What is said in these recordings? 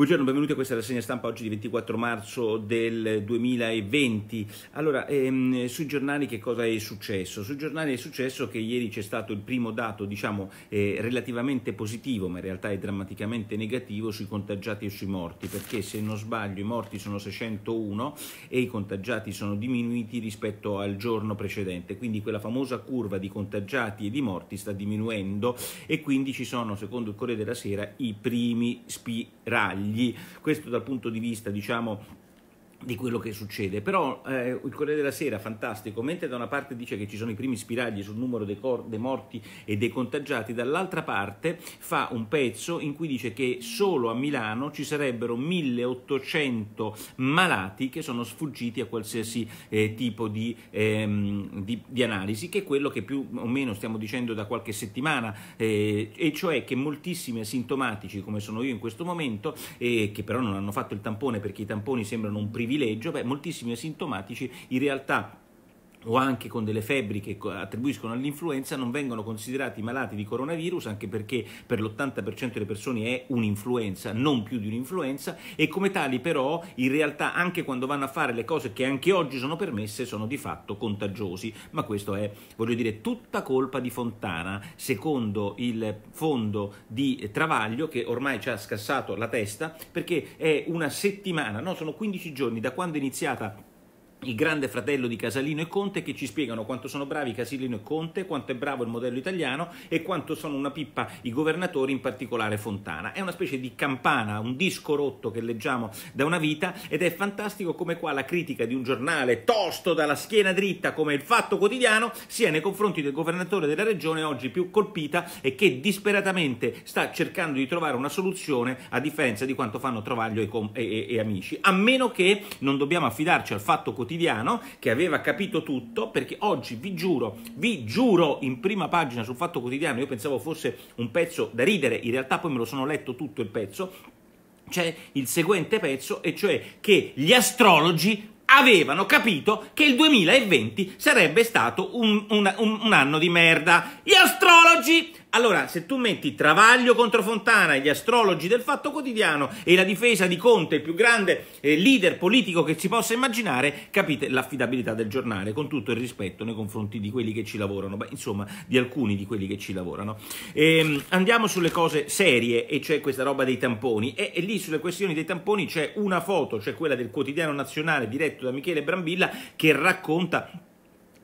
Buongiorno, benvenuti a questa rassegna stampa oggi di 24 marzo del 2020. Allora, ehm, sui giornali che cosa è successo? Sui giornali è successo che ieri c'è stato il primo dato, diciamo, eh, relativamente positivo, ma in realtà è drammaticamente negativo sui contagiati e sui morti, perché se non sbaglio i morti sono 601 e i contagiati sono diminuiti rispetto al giorno precedente, quindi quella famosa curva di contagiati e di morti sta diminuendo e quindi ci sono, secondo il Corriere della Sera, i primi spiragli tagli, questo dal punto di vista diciamo di quello che succede. Però eh, il Corriere della Sera, fantastico, mentre da una parte dice che ci sono i primi spiragli sul numero dei, cor- dei, morti e dei contagiati, dall'altra parte fa un pezzo in cui dice che solo a Milano ci sarebbero 1800 malati che sono sfuggiti a qualsiasi eh, tipo di, ehm, di, di, analisi, che è quello che più o meno stiamo dicendo da qualche settimana, eh, e cioè che moltissimi asintomatici, come sono io in questo momento, che però non hanno fatto il tampone perché i tamponi sembrano un privilegio, privilegio, beh, moltissimi asintomatici in realtà o anche con delle febbri che attribuiscono all'influenza non vengono considerati malati di coronavirus anche perché per l'80% delle persone è un'influenza, non più di un'influenza e come tali però in realtà anche quando vanno a fare le cose che anche oggi sono permesse sono di fatto contagiosi, ma questo è voglio dire tutta colpa di Fontana secondo il fondo di Travaglio che ormai ci ha scassato la testa perché è una settimana, no sono 15 giorni da quando è iniziata il grande fratello di Casalino e Conte che ci spiegano quanto sono bravi Casalino e Conte, quanto è bravo il modello italiano e quanto sono una pippa i governatori, in particolare Fontana. È una specie di campana, un disco rotto che leggiamo da una vita ed è fantastico come qua la critica di un giornale tosto dalla schiena dritta come il Fatto Quotidiano sia nei confronti del governatore della regione oggi più colpita e che disperatamente sta cercando di trovare una soluzione a differenza di quanto fanno Travaglio e, e, e Amici. A meno che non dobbiamo affidarci al Fatto Quotidiano quotidiano che aveva capito tutto perché oggi vi giuro, vi giuro in prima pagina sul Fatto Quotidiano, io pensavo fosse un pezzo da ridere, in realtà poi me lo sono letto tutto il pezzo, c'è il seguente pezzo e cioè che gli astrologi avevano capito che il 2020 sarebbe stato un, un, un, un anno di merda. Gli astrologi allora, se tu metti Travaglio contro Fontana, gli astrologi del Fatto Quotidiano e la difesa di Conte, il più grande eh, leader politico che si possa immaginare, capite l'affidabilità del giornale, con tutto il rispetto nei confronti di quelli che ci lavorano, beh, insomma, di alcuni di quelli che ci lavorano. E, ehm, andiamo sulle cose serie, e c'è cioè questa roba dei tamponi, e, e lì sulle questioni dei tamponi c'è una foto, cioè quella del quotidiano nazionale diretto da Michele Brambilla, che racconta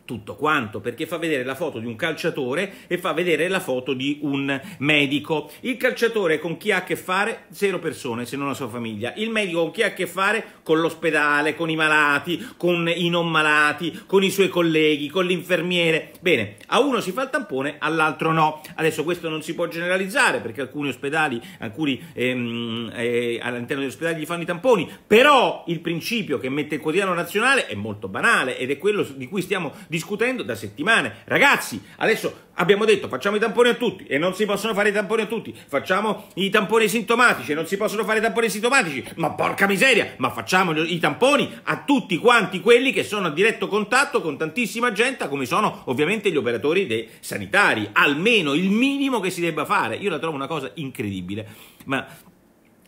tutto quanto, perché fa vedere la foto di un calciatore e fa vedere la foto di un medico. Il calciatore con chi ha a che fare? Zero persone, se non la sua famiglia. Il medico con chi ha a che fare? Con l'ospedale, con i malati, con i non malati, con i suoi colleghi, con l'infermiere. Bene, a uno si fa il tampone, all'altro no. Adesso questo non si può generalizzare, perché alcuni ospedali, alcuni ehm, eh, all'interno degli ospedali gli fanno i tamponi, però il principio che mette il quotidiano nazionale è molto banale ed è quello di cui stiamo discutendo discutendo da settimane. Ragazzi, adesso abbiamo detto facciamo i tamponi a tutti e non si possono fare i tamponi a tutti, facciamo i tamponi sintomatici e non si possono fare i tamponi sintomatici, ma porca miseria, ma facciamo i tamponi a tutti quanti quelli che sono a diretto contatto con tantissima gente, come sono ovviamente gli operatori dei sanitari, almeno il minimo che si debba fare. Io la trovo una cosa incredibile, ma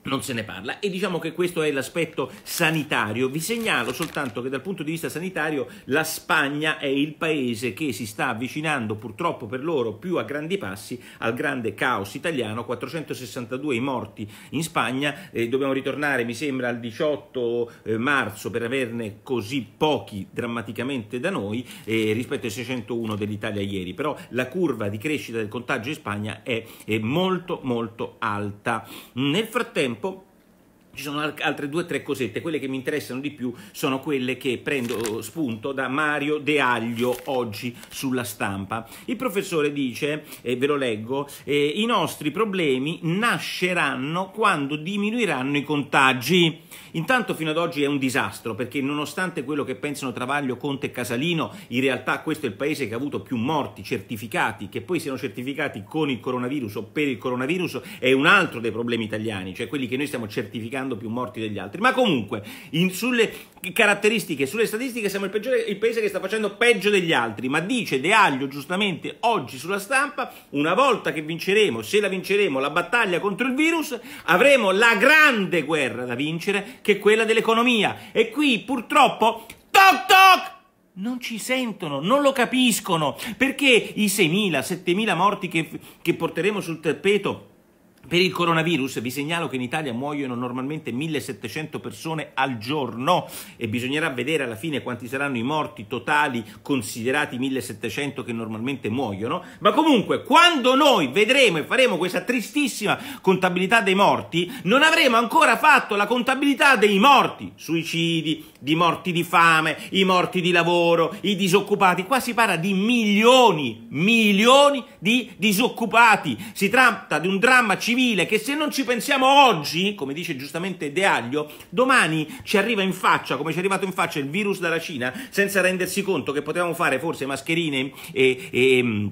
non se ne parla e diciamo che questo è l'aspetto sanitario. Vi segnalo soltanto che dal punto di vista sanitario la Spagna è il paese che si sta avvicinando purtroppo per loro più a grandi passi al grande caos italiano, 462 i morti in Spagna, eh, dobbiamo ritornare mi sembra al 18 eh, marzo per averne così pochi drammaticamente da noi eh, rispetto ai 601 dell'Italia ieri, però la curva di crescita del contagio in Spagna è, è molto molto alta. Nel frattempo tempo Ci sono altre due o tre cosette, quelle che mi interessano di più sono quelle che prendo eh, spunto da Mario De Aglio oggi sulla stampa. Il professore dice, eh, ve lo leggo, eh, i nostri problemi nasceranno quando diminuiranno i contagi. Intanto fino ad oggi è un disastro perché nonostante quello che pensano Travaglio, Conte e Casalino, in realtà questo è il paese che ha avuto più morti certificati, che poi siano certificati con il coronavirus o per il coronavirus, è un altro dei problemi italiani, cioè quelli che noi stiamo certificando dando più morti degli altri. Ma comunque, in, sulle caratteristiche, sulle statistiche, siamo il, peggiore, il paese che sta facendo peggio degli altri. Ma dice De Aglio giustamente oggi sulla stampa: una volta che vinceremo, se la vinceremo, la battaglia contro il virus, avremo la grande guerra da vincere, che è quella dell'economia. E qui purtroppo. Toc toc! non ci sentono, non lo capiscono, perché i 6.000, 7.000 morti che, che porteremo sul tappeto per il coronavirus vi segnalo che in Italia muoiono normalmente 1700 persone al giorno e bisognerà vedere alla fine quanti saranno i morti totali considerati 1700 che normalmente muoiono, ma comunque quando noi vedremo e faremo questa tristissima contabilità dei morti, non avremo ancora fatto la contabilità dei morti, suicidi, di morti di fame, i morti di lavoro, i disoccupati, qua si parla di milioni, milioni di disoccupati, si tratta di un dramma civile civile che se non ci pensiamo oggi, come dice giustamente De Aglio, domani ci arriva in faccia, come ci è arrivato in faccia il virus dalla Cina, senza rendersi conto che potevamo fare forse mascherine e, e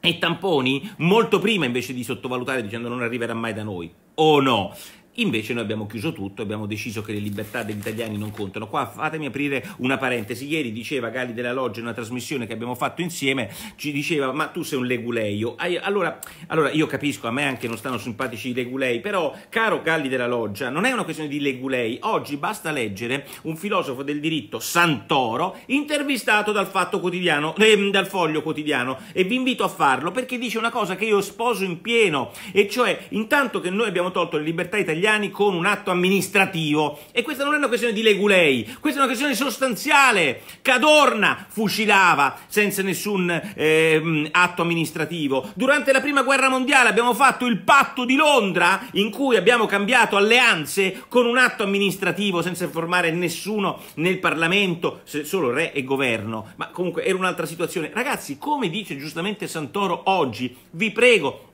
e tamponi molto prima invece di sottovalutare dicendo non arriverà mai da noi. O oh no? Invece noi abbiamo chiuso tutto, abbiamo deciso che le libertà degli italiani non contano. Qua fatemi aprire una parentesi. Ieri diceva Gali della Loggia in una trasmissione che abbiamo fatto insieme, ci diceva ma tu sei un leguleio. Allora, allora io capisco, a me anche non stanno simpatici i legulei, però caro Galli della Loggia, non è una questione di legulei. Oggi basta leggere un filosofo del diritto, Santoro, intervistato dal Fatto Quotidiano, eh, dal Foglio Quotidiano e vi invito a farlo perché dice una cosa che io sposo in pieno e cioè intanto che noi abbiamo tolto le libertà italiane italiani con un atto amministrativo. E questa non è una questione di legulei, questa è una questione sostanziale. Cadorna fucilava senza nessun eh, atto amministrativo. Durante la prima guerra mondiale abbiamo fatto il patto di Londra in cui abbiamo cambiato alleanze con un atto amministrativo senza informare nessuno nel Parlamento, solo re e governo. Ma comunque era un'altra situazione. Ragazzi, come dice giustamente Santoro oggi, vi prego,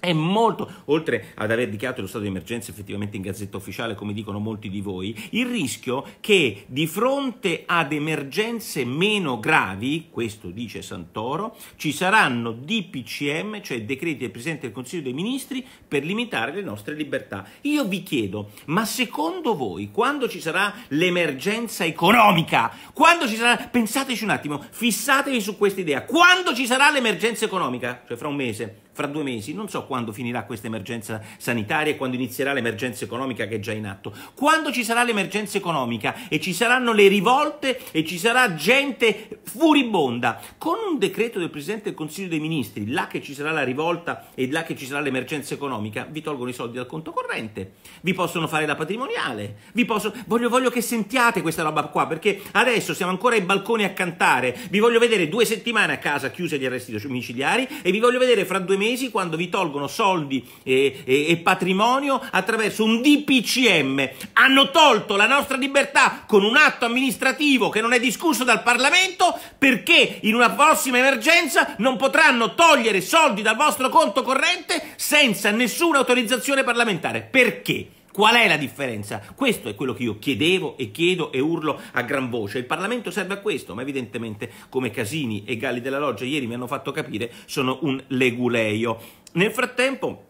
è molto, oltre ad aver dichiarato lo stato di emergenza effettivamente in gazzetta ufficiale, come dicono molti di voi, il rischio che di fronte ad emergenze meno gravi, questo dice Santoro, ci saranno DPCM, cioè decreti del Presidente del Consiglio dei Ministri, per limitare le nostre libertà. Io vi chiedo, ma secondo voi, quando ci sarà l'emergenza economica, quando ci sarà, pensateci un attimo, fissatevi su questa idea, quando ci sarà l'emergenza economica, cioè fra un mese, fra due mesi, non so quando finirà questa emergenza sanitaria e quando inizierà l'emergenza economica che è già in atto. Quando ci sarà l'emergenza economica e ci saranno le rivolte e ci sarà gente furibonda, con un decreto del Presidente del Consiglio dei Ministri, là che ci sarà la rivolta e là che ci sarà l'emergenza economica, vi tolgono i soldi dal conto corrente, vi possono fare la patrimoniale, vi possono... Voglio, voglio che sentiate questa roba qua, perché adesso siamo ancora ai balconi a cantare, vi voglio vedere due settimane a casa chiuse gli arresti domiciliari e vi voglio vedere fra due mesi quando vi tolgono soldi e, e, e patrimonio attraverso un DPCM. Hanno tolto la nostra libertà con un atto amministrativo che non è discusso dal Parlamento perché in una prossima emergenza non potranno togliere soldi dal vostro conto corrente senza nessuna autorizzazione parlamentare. Perché? Qual è la differenza? Questo è quello che io chiedevo e chiedo e urlo a gran voce. Il Parlamento serve a questo, ma evidentemente, come Casini e Galli della Loggia ieri mi hanno fatto capire, sono un leguleio. Nel frattempo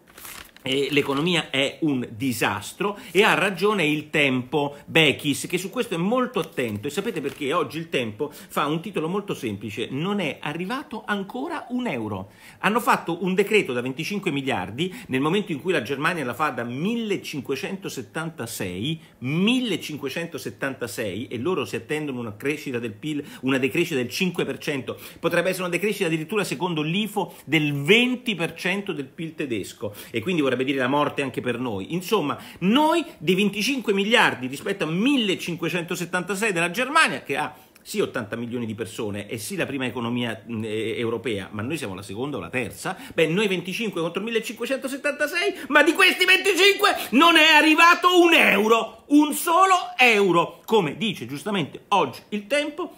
l'economia è un disastro e ha ragione il tempo Bechis che su questo è molto attento e sapete perché oggi il tempo fa un titolo molto semplice non è arrivato ancora un euro hanno fatto un decreto da 25 miliardi nel momento in cui la Germania la fa da 1576 1576 e loro si attendono una crescita del PIL una decrescita del 5% potrebbe essere una decrescita addirittura secondo l'IFO del 20% del PIL tedesco e quindi dovrebbe dire la morte anche per noi. Insomma, noi dei 25 miliardi rispetto a 1576 della Germania, che ha sì 80 milioni di persone e sì la prima economia eh, europea, ma noi siamo la seconda o la terza, beh noi 25 contro 1576, ma di questi 25 non è arrivato un euro, un solo euro, come dice giustamente oggi il tempo,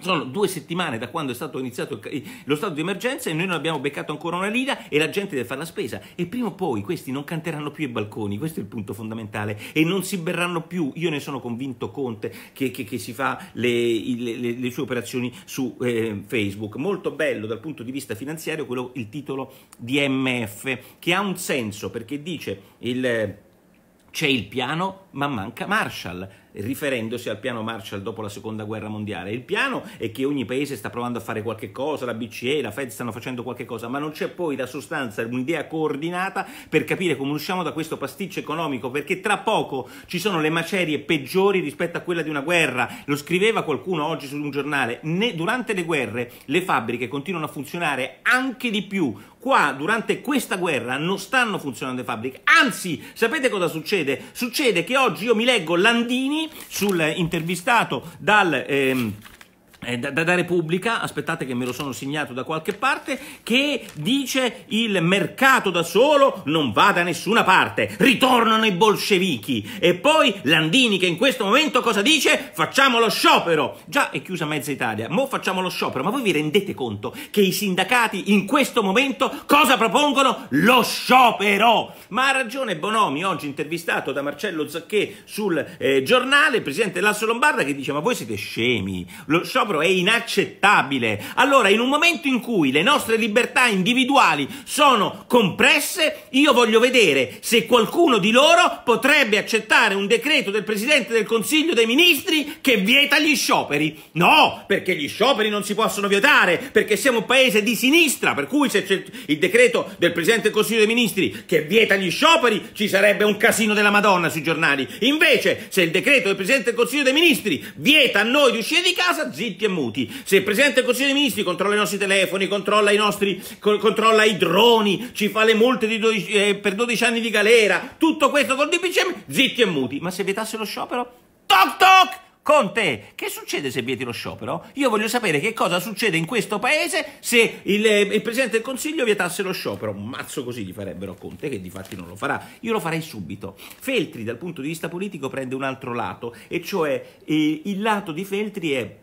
sono due settimane da quando è stato iniziato lo stato di emergenza e noi non abbiamo beccato ancora una lira e la gente deve fare la spesa. E prima o poi questi non canteranno più i balconi, questo è il punto fondamentale, e non si berranno più. Io ne sono convinto Conte che, che, che si fa le, le, le, sue operazioni su eh, Facebook. Molto bello dal punto di vista finanziario quello, il titolo di MF, che ha un senso perché dice il... C'è il piano, ma manca Marshall riferendosi al piano Marshall dopo la seconda guerra mondiale. Il piano è che ogni paese sta provando a fare qualche cosa, la BCE, la Fed stanno facendo qualche cosa, ma non c'è poi la sostanza, un'idea coordinata per capire come usciamo da questo pasticcio economico, perché tra poco ci sono le macerie peggiori rispetto a quella di una guerra. Lo scriveva qualcuno oggi su un giornale, ne, durante le guerre le fabbriche continuano a funzionare anche di più. Qua, durante questa guerra, non stanno funzionando le fabbriche. Anzi, sapete cosa succede? Succede che oggi io mi leggo Landini Salvini, sul intervistato dal... Ehm, eh, da, da Repubblica, aspettate che me lo sono segnato da qualche parte, che dice il mercato da solo non va da nessuna parte, ritornano i bolscevichi. E poi Landini che in questo momento cosa dice? Facciamo lo sciopero! Già è chiusa mezza Italia, mo facciamo lo sciopero, ma voi vi rendete conto che i sindacati in questo momento cosa propongono? Lo sciopero! Ma ha ragione Bonomi, oggi intervistato da Marcello Zacchè sul eh, giornale, il presidente Lasso Lombarda, che dice ma voi siete scemi, lo sciopero proprio è inaccettabile. Allora, in un momento in cui le nostre libertà individuali sono compresse, io voglio vedere se qualcuno di loro potrebbe accettare un decreto del Presidente del Consiglio dei Ministri che vieta gli scioperi. No, perché gli scioperi non si possono vietare, perché siamo un paese di sinistra, per cui se c'è il decreto del Presidente del Consiglio dei Ministri che vieta gli scioperi, ci sarebbe un casino della Madonna sui giornali. Invece, se il decreto del Presidente del Consiglio dei Ministri vieta a noi di uscire di casa, zitto zitti e muti. Se il Presidente del Consiglio dei Ministri controlla i nostri telefoni, controlla i, nostri, co- controlla i droni, ci fa le multe 12, eh, per 12 anni di galera, tutto questo col DPCM, zitti e muti. Ma se vietasse lo sciopero, toc toc! Conte, che succede se vieti lo sciopero? Io voglio sapere che cosa succede in questo paese se il, eh, il Presidente del Consiglio vietasse lo sciopero. Un mazzo così gli farebbero Conte, che di fatti non lo farà. Io lo farei subito. Feltri, dal punto di vista politico, prende un altro lato, e cioè eh, il lato di Feltri è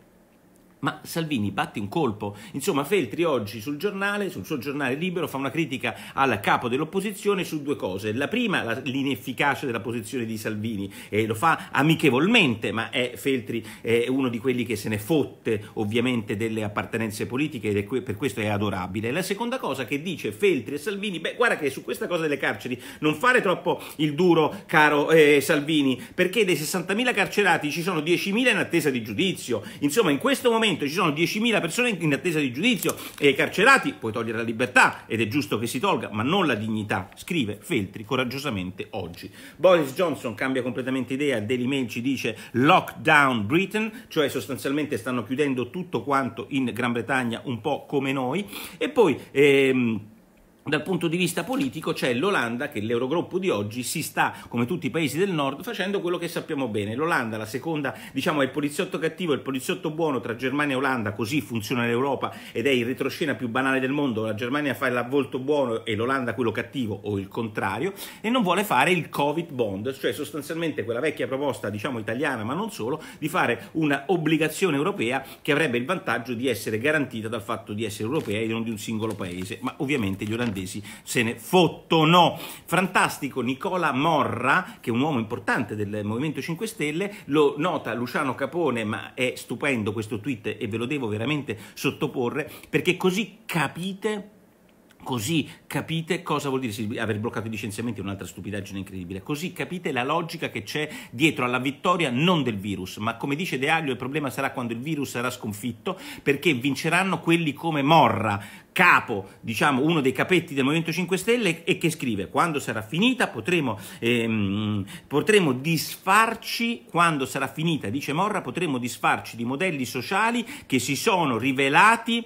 ma Salvini batti un colpo. Insomma, Feltri oggi sul giornale, sul suo giornale libero, fa una critica al capo dell'opposizione su due cose. La prima, l'inefficacia della posizione di Salvini, e lo fa amichevolmente, ma è Feltri è uno di quelli che se ne fotte ovviamente delle appartenenze politiche ed è per questo è adorabile. La seconda cosa che dice Feltri e Salvini, beh, guarda che su questa cosa delle carceri non fare troppo il duro, caro eh, Salvini, perché dei 60.000 carcerati ci sono 10.000 in attesa di giudizio. Insomma, in questo momento momento ci sono 10.000 persone in attesa di giudizio e i carcerati puoi togliere la libertà ed è giusto che si tolga, ma non la dignità, scrive Feltri coraggiosamente oggi. Boris Johnson cambia completamente idea, Daily Mail ci dice lockdown Britain, cioè sostanzialmente stanno chiudendo tutto quanto in Gran Bretagna un po' come noi e poi ehm, dal punto di vista politico c'è l'Olanda che l'Eurogruppo di oggi si sta, come tutti i paesi del nord, facendo quello che sappiamo bene. L'Olanda, la seconda, diciamo, è il poliziotto cattivo e il poliziotto buono tra Germania e Olanda, così funziona l'Europa ed è il retroscena più banale del mondo. La Germania fa l'avvolto buono e l'Olanda quello cattivo o il contrario e non vuole fare il Covid bond, cioè sostanzialmente quella vecchia proposta, diciamo italiana, ma non solo, di fare un'obbligazione europea che avrebbe il vantaggio di essere garantita dal fatto di essere europea e non di un singolo paese, ma ovviamente gli olandesi olandesi se ne fottono. Fantastico Nicola Morra, che è un uomo importante del Movimento 5 Stelle, lo nota Luciano Capone, ma è stupendo questo tweet e ve lo devo veramente sottoporre perché così capite Così capite cosa vuol dire aver bloccato i licenziamenti, è un'altra stupidaggine incredibile. Così capite la logica che c'è dietro alla vittoria non del virus, ma come dice De Aglio il problema sarà quando il virus sarà sconfitto, perché vinceranno quelli come Morra, capo, diciamo, uno dei capetti del Movimento 5 Stelle e che scrive quando sarà finita potremo, ehm, potremo disfarci, quando sarà finita, dice Morra, potremo disfarci di modelli sociali che si sono rivelati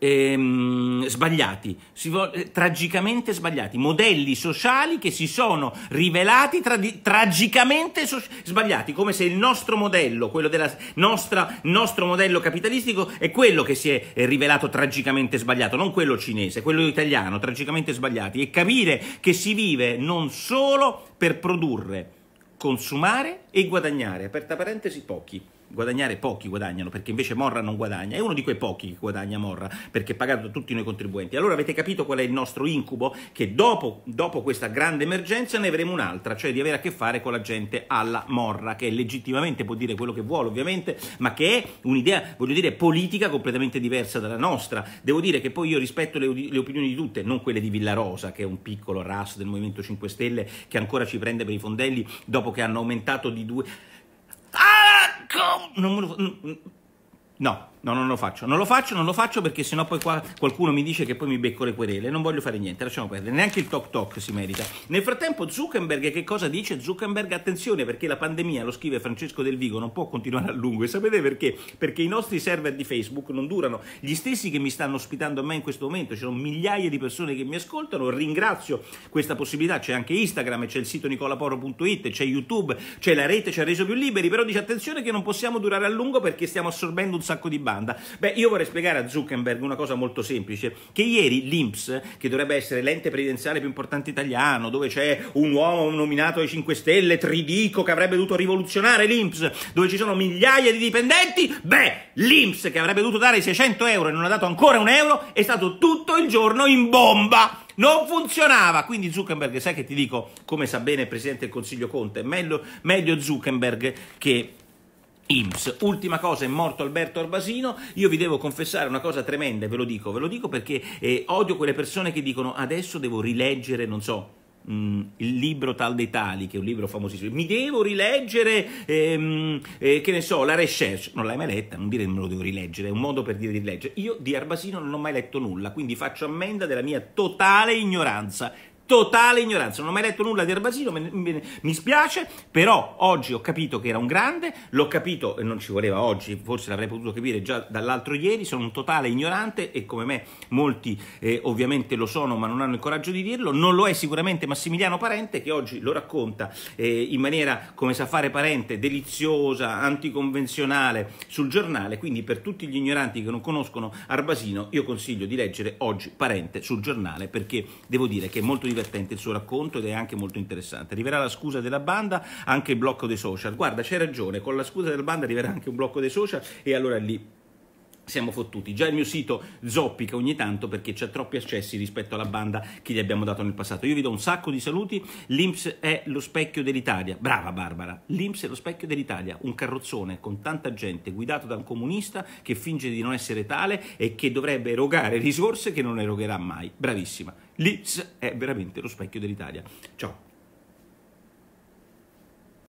Ehm, sbagliati, vuole, eh, tragicamente sbagliati, modelli sociali che si sono rivelati tra, tragicamente so, sbagliati, come se il nostro modello, quello del nostro modello capitalistico, è quello che si è eh, rivelato tragicamente sbagliato, non quello cinese, quello italiano, tragicamente sbagliati, e capire che si vive non solo per produrre, consumare e guadagnare, aperta parentesi pochi guadagnare pochi guadagnano perché invece Morra non guadagna, è uno di quei pochi che guadagna Morra perché è pagato da tutti noi contribuenti. Allora avete capito qual è il nostro incubo? Che dopo, dopo questa grande emergenza ne avremo un'altra, cioè di avere a che fare con la gente alla Morra che legittimamente può dire quello che vuole ovviamente, ma che è un'idea, voglio dire, politica completamente diversa dalla nostra. Devo dire che poi io rispetto le, le opinioni di tutte, non quelle di Villarosa che è un piccolo ras del Movimento 5 Stelle che ancora ci prende per i fondelli dopo che hanno aumentato di due ah, come. No, no, no. No, non lo faccio, non lo faccio, non lo faccio perché sennò poi qua qualcuno mi dice che poi mi becco le querele, non voglio fare niente, lasciamo perdere, neanche il toc toc si merita. Nel frattempo Zuckerberg che cosa dice? Zuckerberg attenzione perché la pandemia, lo scrive Francesco Del Vigo, non può continuare a lungo e sapete perché? Perché i nostri server di Facebook non durano, gli stessi che mi stanno ospitando a me in questo momento, ci sono migliaia di persone che mi ascoltano, ringrazio questa possibilità, c'è anche Instagram, c'è il sito nicolaporo.it, c'è YouTube, c'è la rete, ci ha reso più liberi, però dice attenzione che non possiamo durare a lungo perché stiamo assorbendo un sacco di banche domanda? Beh, io vorrei spiegare a Zuckerberg una cosa molto semplice, che ieri l'Inps, che dovrebbe essere l'ente previdenziale più importante italiano, dove c'è un uomo nominato ai 5 Stelle, Tridico, che avrebbe dovuto rivoluzionare l'Inps, dove ci sono migliaia di dipendenti, beh, l'Inps, che avrebbe dovuto dare 600 euro e non ha dato ancora un euro, è stato tutto il giorno in bomba non funzionava. Quindi Zuckerberg, sai che ti dico, come sa bene il Presidente del Consiglio Conte, meglio, meglio Zuckerberg che IMSS. Ultima cosa, è morto Alberto Arbasino, io vi devo confessare una cosa tremenda, ve lo dico, ve lo dico perché eh, odio quelle persone che dicono adesso devo rileggere, non so, mm, il libro Tal dei Tali, che è un libro famosissimo, mi devo rileggere, ehm, eh, che ne so, la recherche, non l'hai mai letta, non dire che me lo devo rileggere, è un modo per dire di rileggere, io di Arbasino non ho mai letto nulla, quindi faccio ammenda della mia totale ignoranza, totale ignoranza. Non ho mai letto nulla di Erbasino, mi spiace, però oggi ho capito che era un grande, l'ho capito e non ci voleva oggi, forse l'avrei potuto capire già dall'altro ieri, sono un totale ignorante e come me molti eh, ovviamente lo sono ma non hanno il coraggio di dirlo, non lo è sicuramente Massimiliano Parente che oggi lo racconta eh, in maniera come sa fare Parente, deliziosa, anticonvenzionale sul giornale, quindi per tutti gli ignoranti che non conoscono Arbasino io consiglio di leggere oggi Parente sul giornale perché devo dire che è molto divertente divertente il suo racconto ed è anche molto interessante. Arriverà la scusa della banda, anche il blocco dei social. Guarda, c'è ragione, con la scusa della banda arriverà anche un blocco dei social e allora lì siamo fottuti. Già il mio sito zoppica ogni tanto perché c'è troppi accessi rispetto alla banda che gli abbiamo dato nel passato. Io vi do un sacco di saluti. L'Inps è lo specchio dell'Italia. Brava Barbara. L'Inps è lo specchio dell'Italia. Un carrozzone con tanta gente guidato da un comunista che finge di non essere tale e che dovrebbe erogare risorse che non erogherà mai. Bravissima. L'Inps è veramente lo specchio dell'Italia. Ciao.